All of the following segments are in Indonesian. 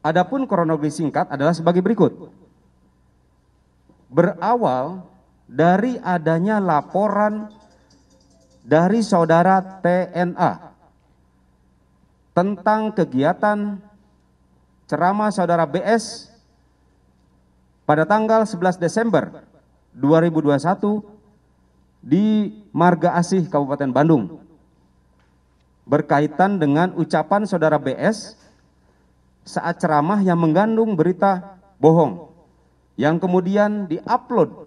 Adapun kronologi singkat adalah sebagai berikut. Berawal dari adanya laporan dari saudara TNA tentang kegiatan ceramah saudara BS pada tanggal 11 Desember 2021 di Marga Asih Kabupaten Bandung berkaitan dengan ucapan saudara BS saat ceramah yang mengandung berita bohong yang kemudian diupload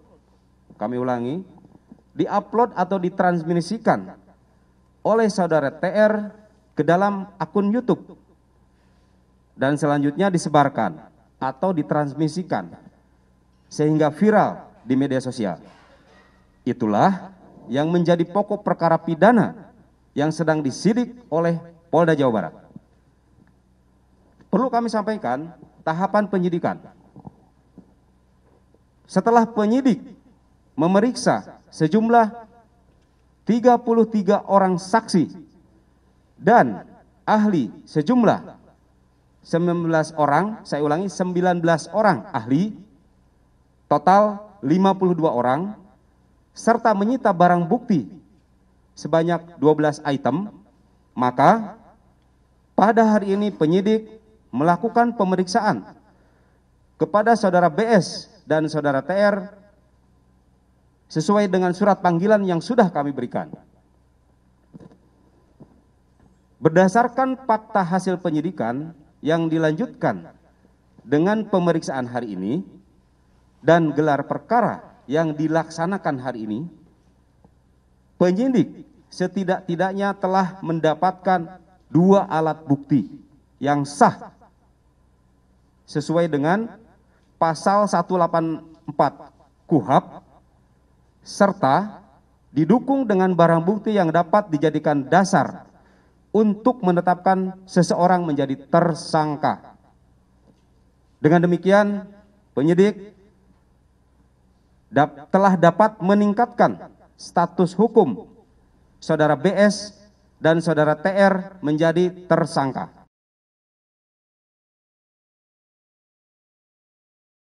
kami ulangi, diupload atau ditransmisikan oleh saudara TR ke dalam akun YouTube dan selanjutnya disebarkan atau ditransmisikan sehingga viral di media sosial. Itulah yang menjadi pokok perkara pidana yang sedang disidik oleh Polda Jawa Barat. Perlu kami sampaikan tahapan penyidikan. Setelah penyidik memeriksa sejumlah 33 orang saksi dan ahli sejumlah 19 orang, saya ulangi 19 orang ahli, total 52 orang, serta menyita barang bukti sebanyak 12 item, maka pada hari ini penyidik melakukan pemeriksaan kepada saudara BS dan saudara TR sesuai dengan surat panggilan yang sudah kami berikan. Berdasarkan fakta hasil penyidikan yang dilanjutkan dengan pemeriksaan hari ini dan gelar perkara yang dilaksanakan hari ini, penyidik setidak-tidaknya telah mendapatkan dua alat bukti yang sah sesuai dengan pasal 184 KUHAP serta didukung dengan barang bukti yang dapat dijadikan dasar untuk menetapkan seseorang menjadi tersangka. Dengan demikian, penyidik dap telah dapat meningkatkan status hukum saudara BS dan saudara TR menjadi tersangka.